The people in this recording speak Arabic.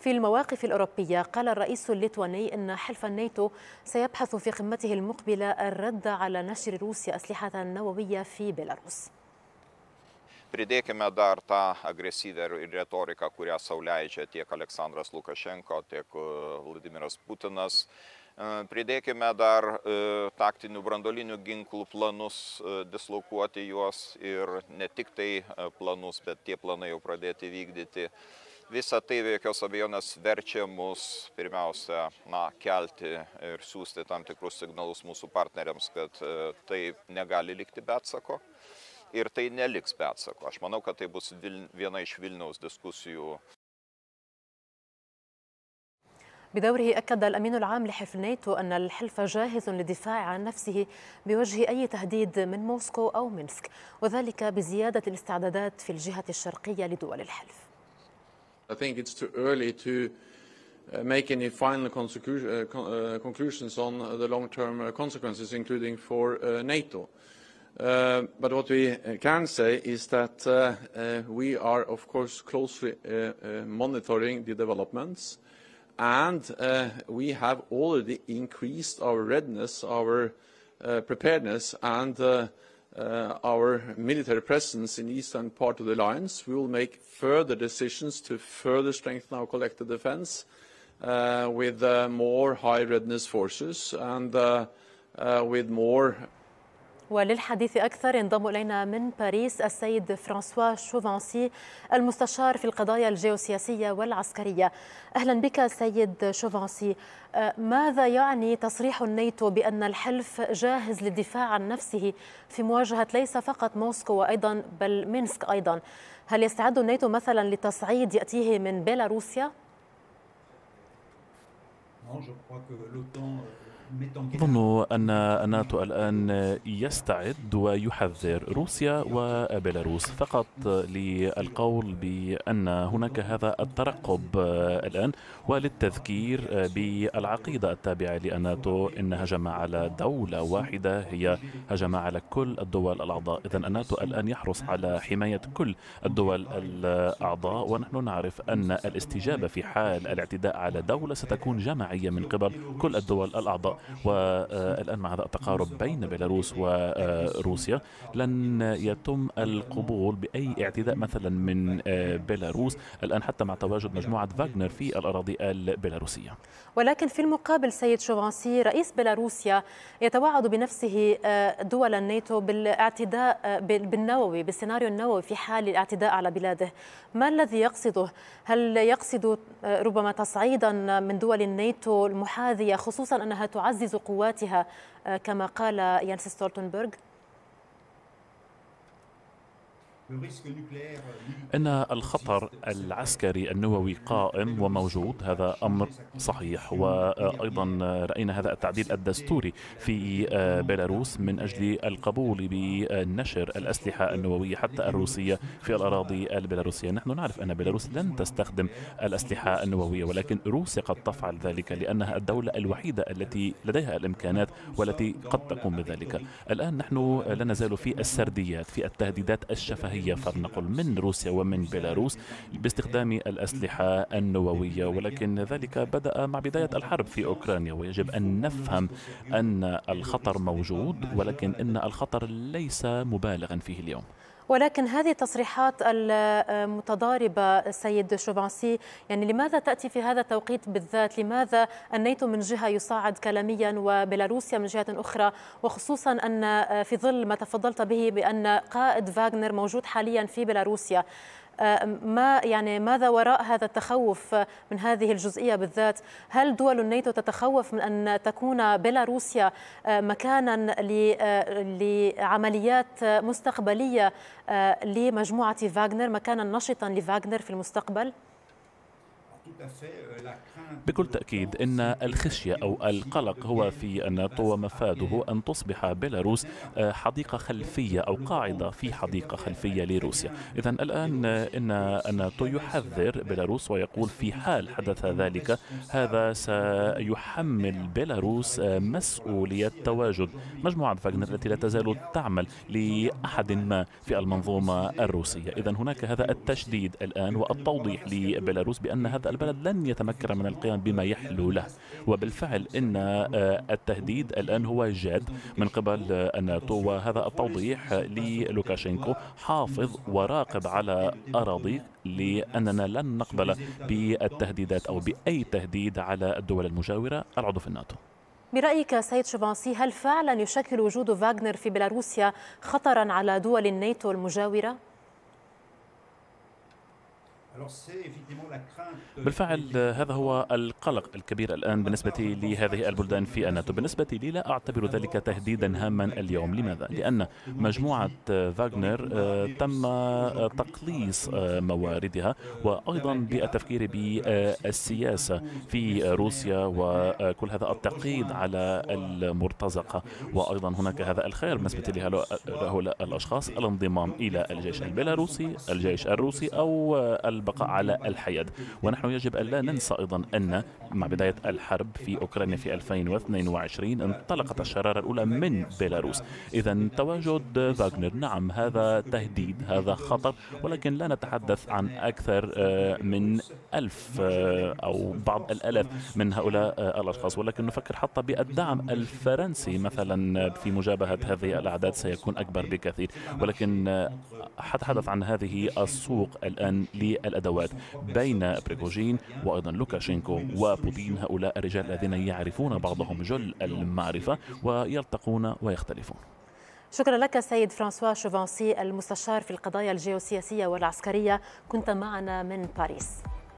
في المواقف الأوروبية قال الرئيس الليتواني أن حلف الناتو سيبحث في قمته المقبلة الرد على نشر روسيا أسلحة نووية في بيلاروس pridėkime dar tą agresyvę retoriką, kurią sauliaičia tiek Aleksandras Lukašenko, tiek Vladimiras Putinas. Pridėkime dar taktinių brandolinių ginklų planus, dislokuoti juos ir ne tik tai planus, bet tie planai jau pradėti vykdyti. visa tai be jokios abejonės verčia mus pirmiausia na kelti ir siųsti tam tikrus signalus mūsų partneriams kad e, tai negali likti be atsako ir tai neliks be atsako aš manau kad tai bus vil viena iš vilniaus diskusijų بدوره أكد الأمين العام لحلف ناتو أن الحلف جاهز للدفاع عن نفسه بوجه أي تهديد من موسكو أو منسك وذلك بزيادة الاستعدادات في الجهة الشرقية لدول الحلف I think it's too early to uh, make any final uh, uh, conclusions on the long-term consequences, including for NATO. But what we can say is that we are, of course, closely monitoring the developments, and we have already increased our readiness, our preparedness, and uh, our military presence in eastern part of the alliance. We will make further decisions to further strengthen our collective defense uh, with uh, more high readiness forces and with more وللحديث أكثر ينضم إلينا من باريس السيد فرانسوا شوفانسي المستشار في القضايا الجيوسياسية والعسكرية أهلا بك سيد شوفانسي آه، ماذا يعني تصريح الناتو بأن الحلف جاهز للدفاع عن نفسه في مواجهة ليس فقط موسكو وأيضا بل مينسك أيضا هل يستعد الناتو مثلا لتصعيد يأتيه من بيلاروسيا؟ أظن أن الناتو الآن يستعد ويحذر روسيا وبيلاروس فقط للقول بأن هناك هذا الترقب الآن وللتذكير بالعقيدة التابعة لناتو إن هجمة على دولة واحدة هي هجمة على كل الدول الأعضاء إذا الناتو الآن يحرص على حماية كل الدول الأعضاء ونحن نعرف أن الاستجابة في حال الاعتداء على دولة ستكون جماعية من قبل كل الدول الأعضاء والآن مع هذا التقارب بين بيلاروس وروسيا لن يتم القبول بأي اعتداء مثلا من بيلاروس الآن حتى مع تواجد مجموعة فاغنر في الأراضي البيلاروسية ولكن في المقابل سيد شوفانسي رئيس بيلاروسيا يتوعد بنفسه دول الناتو بالاعتداء بالنووي بالسيناريو النووي في حال الاعتداء على بلاده ما الذي يقصده؟ هل يقصد ربما تصعيدا من دول الناتو المحاذية خصوصا أنها تعد تعزز قواتها آه، كما قال يانس ستولتنبرغ ان الخطر العسكري النووي قائم وموجود هذا امر صحيح وايضا راينا هذا التعديل الدستوري في آه، بيلاروس من اجل القبول بنشر الاسلحه النوويه حتى الروسيه في الاراضي البيلاروسيه نحن نعرف ان بيلاروس لن تستخدم الاسلحه النوويه ولكن روسيا قد تفعل ذلك لانها الدوله الوحيده التي لديها الامكانات والتي قد تقوم بذلك الان نحن لا نزال في السرديات في التهديدات الشفهيه الشرقية فلنقل من روسيا ومن بيلاروس باستخدام الأسلحة النووية ولكن ذلك بدأ مع بداية الحرب في أوكرانيا ويجب أن نفهم أن الخطر موجود ولكن أن الخطر ليس مبالغا فيه اليوم ولكن هذه التصريحات المتضاربة سيد شوفانسي يعني لماذا تأتي في هذا التوقيت بالذات لماذا النيتو من جهة يصعد كلاميا وبيلاروسيا من جهة أخرى وخصوصا أن في ظل ما تفضلت به بأن قائد فاغنر موجود حاليا في بيلاروسيا آه، ما يعني ماذا وراء هذا التخوف من هذه الجزئية بالذات هل دول الناتو تتخوف من أن تكون بيلاروسيا آه، مكانا آه، لعمليات مستقبلية لمجموعة فاغنر مكانا نشطا لفاغنر في المستقبل؟ بكل تأكيد إن الخشية أو القلق هو في الناتو ومفاده أن تصبح بيلاروس آه، حديقة خلفية أو قاعدة في حديقة خلفية لروسيا إذا الآن آه، إن الناتو يحذر بيلاروس ويقول في حال حدث ذلك هذا سيحمل بيلاروس آه، مسؤولية تواجد مجموعة فاغنر التي لا تزال تعمل لأحد ما في المنظومة الروسية إذا هناك هذا التشديد الآن والتوضيح لبيلاروس بأن هذا البلد لن يتمكن من القيام بما يحلو له وبالفعل إن آه، التهديد الآن هو جاد من قبل الناتو آه، وهذا التوضيح للوكاشينكو حافظ وراقب على اراضي لأننا لن نقبل بالتهديدات أو بأي تهديد على الدول المجاورة العضو في الناتو برأيك سيد شبانسي هل فعلا يشكل وجود فاغنر في بيلاروسيا خطرا على دول الناتو المجاورة؟ بالفعل هذا هو القلق الكبير الآن بالنسبة لهذه البلدان في الناتو بالنسبة لي لا أعتبر ذلك تهديدا هاما اليوم لماذا؟ لأن مجموعة فاغنر آه، تم آه، تقليص آه، مواردها وأيضا بالتفكير بالسياسة في روسيا وكل هذا التقييد على المرتزقة وأيضا هناك هذا الخير بالنسبة لهؤلاء الأشخاص الانضمام إلى الجيش البيلاروسي الجيش الروسي أو البقاء على الحياد ونحن يجب أن لا ننسى أيضا أن مع بداية الحرب في أوكرانيا في 2022 انطلقت الشرارة الأولى من بيلاروس إذا تواجد فاغنر نعم هذا تهديد هذا خطر ولكن لا نتحدث عن أكثر آه، من ألف آه، أو بعض الألاف من هؤلاء آه، الأشخاص ولكن نفكر حتى بالدعم الفرنسي مثلا في مجابهة هذه الأعداد سيكون أكبر بكثير ولكن حتحدث عن هذه السوق الآن الأدوات بين بريغوجين وأيضا لوكاشينكو وبوتين هؤلاء الرجال الذين يعرفون بعضهم جل المعرفة ويلتقون ويختلفون شكرا لك سيد فرانسوا شوفانسي المستشار في القضايا الجيوسياسية والعسكرية كنت معنا من باريس